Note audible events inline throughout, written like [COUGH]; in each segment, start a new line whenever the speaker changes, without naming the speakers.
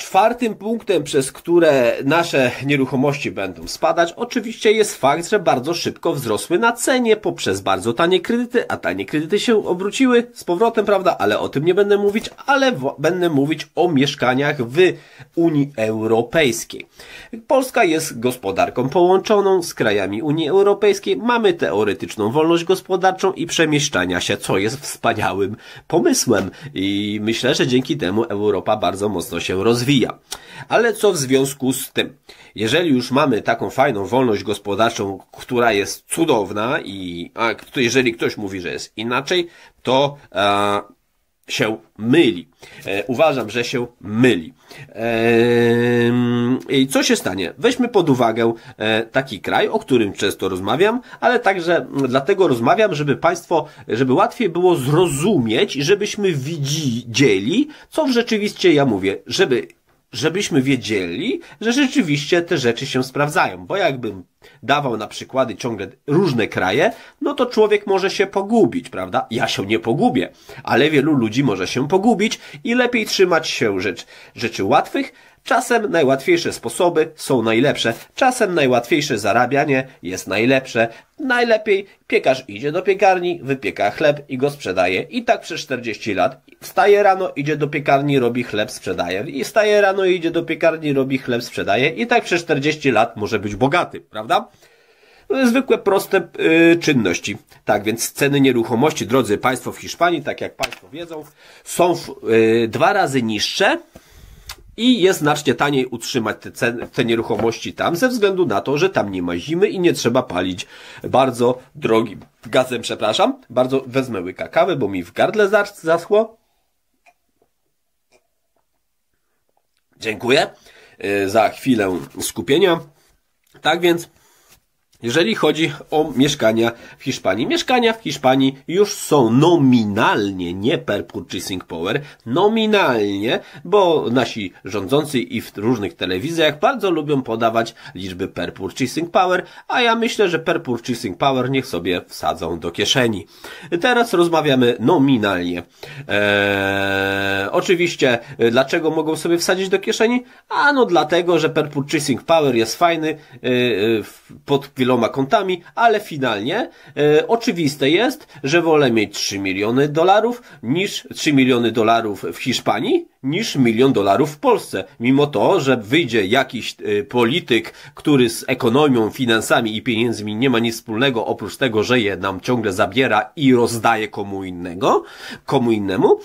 Czwartym punktem, przez które nasze nieruchomości będą spadać, oczywiście jest fakt, że bardzo szybko wzrosły na cenie poprzez bardzo tanie kredyty, a tanie kredyty się obróciły z powrotem, prawda? Ale o tym nie będę mówić, ale będę mówić o mieszkaniach w Unii Europejskiej. Polska jest gospodarką połączoną z krajami Unii Europejskiej. Mamy teoretyczną wolność gospodarczą i przemieszczania się, co jest wspaniałym pomysłem. I myślę, że dzięki temu Europa bardzo mocno się rozwija rozwija. Ale co w związku z tym? Jeżeli już mamy taką fajną wolność gospodarczą, która jest cudowna i a, jeżeli ktoś mówi, że jest inaczej, to a, e, się myli. E, uważam, że się myli. E, I co się stanie? Weźmy pod uwagę e, taki kraj, o którym często rozmawiam, ale także dlatego rozmawiam, żeby Państwo, żeby łatwiej było zrozumieć i żebyśmy widzieli, co w rzeczywistości ja mówię, żeby żebyśmy wiedzieli, że rzeczywiście te rzeczy się sprawdzają, bo jakbym dawał na przykłady ciągle różne kraje, no to człowiek może się pogubić, prawda? Ja się nie pogubię, ale wielu ludzi może się pogubić i lepiej trzymać się rzecz, rzeczy łatwych. Czasem najłatwiejsze sposoby są najlepsze, czasem najłatwiejsze zarabianie jest najlepsze. Najlepiej piekarz idzie do piekarni, wypieka chleb i go sprzedaje. I tak przez 40 lat. Wstaje rano, idzie do piekarni, robi chleb, sprzedaje. I wstaje rano, idzie do piekarni, robi chleb, sprzedaje. I tak przez 40 lat może być bogaty, prawda? prawda? No, zwykłe, proste y, czynności. Tak więc ceny nieruchomości, drodzy Państwo, w Hiszpanii, tak jak Państwo wiedzą, są y, dwa razy niższe i jest znacznie taniej utrzymać te, ceny, te nieruchomości tam, ze względu na to, że tam nie ma zimy i nie trzeba palić bardzo drogim gazem, przepraszam. Bardzo wezmę łyka kawy, bo mi w gardle zaschło. Dziękuję y, za chwilę skupienia. Tak więc jeżeli chodzi o mieszkania w Hiszpanii, mieszkania w Hiszpanii już są nominalnie, nie per purchasing power, nominalnie, bo nasi rządzący i w różnych telewizjach bardzo lubią podawać liczby per purchasing power, a ja myślę, że per purchasing power niech sobie wsadzą do kieszeni. Teraz rozmawiamy nominalnie. Eee, oczywiście, e, dlaczego mogą sobie wsadzić do kieszeni? Ano dlatego, że per purchasing power jest fajny, yy, pod wieloma wieloma kontami, ale finalnie e, oczywiste jest, że wolę mieć 3 miliony dolarów niż 3 miliony dolarów w Hiszpanii niż milion dolarów w Polsce. Mimo to, że wyjdzie jakiś e, polityk, który z ekonomią, finansami i pieniędzmi nie ma nic wspólnego, oprócz tego, że je nam ciągle zabiera i rozdaje komu innego, komu innemu.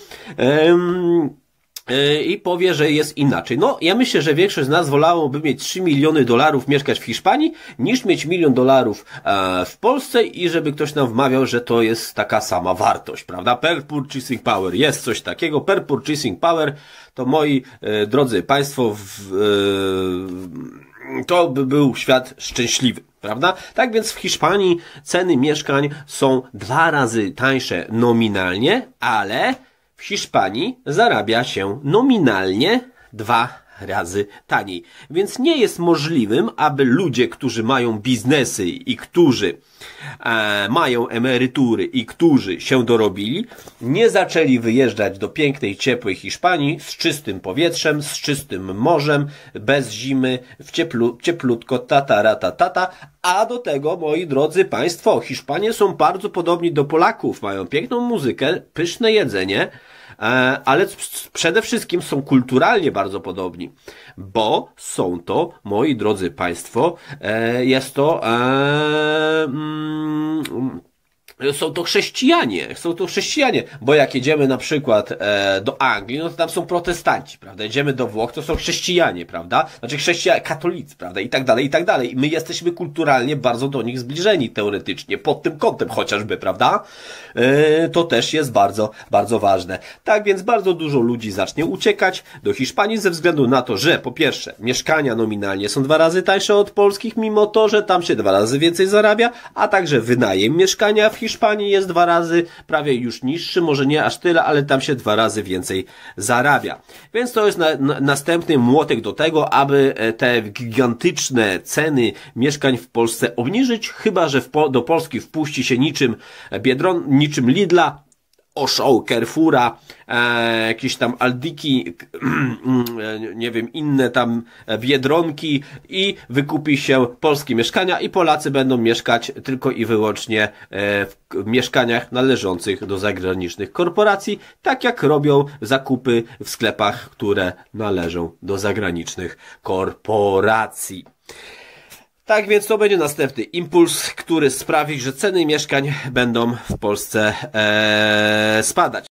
Y, i powie, że jest inaczej. No, ja myślę, że większość z nas wolałoby mieć 3 miliony dolarów mieszkać w Hiszpanii, niż mieć milion dolarów e, w Polsce i żeby ktoś nam wmawiał, że to jest taka sama wartość, prawda? Per purchasing power, jest coś takiego, per purchasing power, to moi e, drodzy Państwo, w, e, to by był świat szczęśliwy prawda? Tak więc w Hiszpanii ceny mieszkań są dwa razy tańsze nominalnie, ale w Hiszpanii zarabia się nominalnie 2 razy taniej. Więc nie jest możliwym, aby ludzie, którzy mają biznesy i którzy e, mają emerytury i którzy się dorobili, nie zaczęli wyjeżdżać do pięknej, ciepłej Hiszpanii z czystym powietrzem, z czystym morzem, bez zimy, w cieplu, cieplutko, tatara, tatata, a do tego, moi drodzy Państwo, Hiszpanie są bardzo podobni do Polaków, mają piękną muzykę, pyszne jedzenie, E, ale przede wszystkim są kulturalnie bardzo podobni, bo są to, moi drodzy Państwo, e, jest to. E, mm, są to chrześcijanie, są to chrześcijanie, bo jak jedziemy na przykład e, do Anglii, no to tam są protestanci, prawda? Jedziemy do Włoch, to są chrześcijanie, prawda? Znaczy chrześcijanie, katolicy, prawda? I tak dalej, i tak dalej. I my jesteśmy kulturalnie bardzo do nich zbliżeni teoretycznie, pod tym kątem chociażby, prawda? E, to też jest bardzo, bardzo ważne. Tak więc bardzo dużo ludzi zacznie uciekać do Hiszpanii ze względu na to, że po pierwsze, mieszkania nominalnie są dwa razy tańsze od polskich, mimo to, że tam się dwa razy więcej zarabia, a także wynajem mieszkania w Hiszpanii Hiszpanii jest dwa razy prawie już niższy, może nie aż tyle, ale tam się dwa razy więcej zarabia. Więc to jest na, na, następny młotek do tego, aby e, te gigantyczne ceny mieszkań w Polsce obniżyć, chyba że w, do Polski wpuści się niczym Biedron, niczym Lidla, Osho, Carrefoura, e, jakieś tam Aldiki, [CLEARS THROAT] nie wiem, inne tam Biedronki i wykupi się polskie mieszkania i Polacy będą mieszkać tylko i wyłącznie e, w mieszkaniach należących do zagranicznych korporacji, tak jak robią zakupy w sklepach, które należą do zagranicznych korporacji. Tak więc to będzie następny impuls, który sprawi, że ceny mieszkań będą w Polsce e, spadać.